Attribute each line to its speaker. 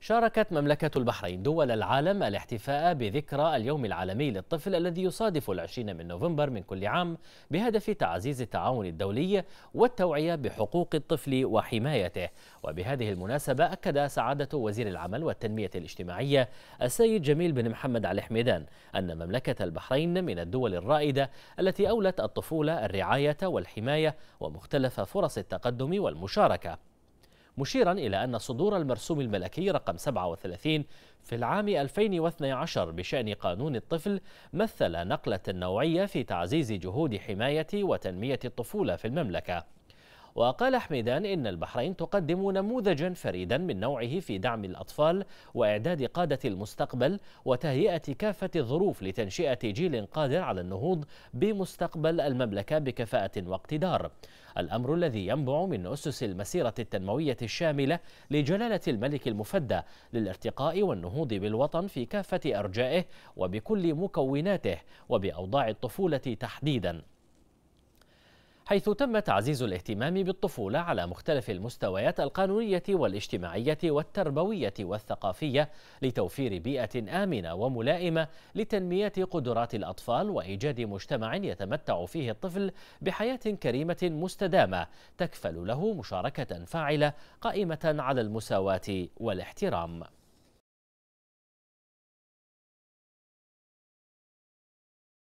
Speaker 1: شاركت مملكة البحرين دول العالم الاحتفاء بذكرى اليوم العالمي للطفل الذي يصادف العشرين من نوفمبر من كل عام بهدف تعزيز التعاون الدولي والتوعية بحقوق الطفل وحمايته وبهذه المناسبة أكد سعادة وزير العمل والتنمية الاجتماعية السيد جميل بن محمد علي حميدان أن مملكة البحرين من الدول الرائدة التي أولت الطفولة الرعاية والحماية ومختلف فرص التقدم والمشاركة مشيرا إلى أن صدور المرسوم الملكي رقم 37 في العام 2012 بشأن قانون الطفل مثل نقلة نوعية في تعزيز جهود حماية وتنمية الطفولة في المملكة وقال حميدان إن البحرين تقدم نموذجا فريدا من نوعه في دعم الأطفال وإعداد قادة المستقبل وتهيئة كافة الظروف لتنشئة جيل قادر على النهوض بمستقبل المملكة بكفاءة واقتدار الأمر الذي ينبع من أسس المسيرة التنموية الشاملة لجلالة الملك المفدى للارتقاء والنهوض بالوطن في كافة أرجائه وبكل مكوناته وبأوضاع الطفولة تحديداً حيث تم تعزيز الاهتمام بالطفولة على مختلف المستويات القانونية والاجتماعية والتربوية والثقافية لتوفير بيئة آمنة وملائمة لتنمية قدرات الأطفال وإيجاد مجتمع يتمتع فيه الطفل بحياة كريمة مستدامة تكفل له مشاركة فاعلة قائمة على المساواة
Speaker 2: والاحترام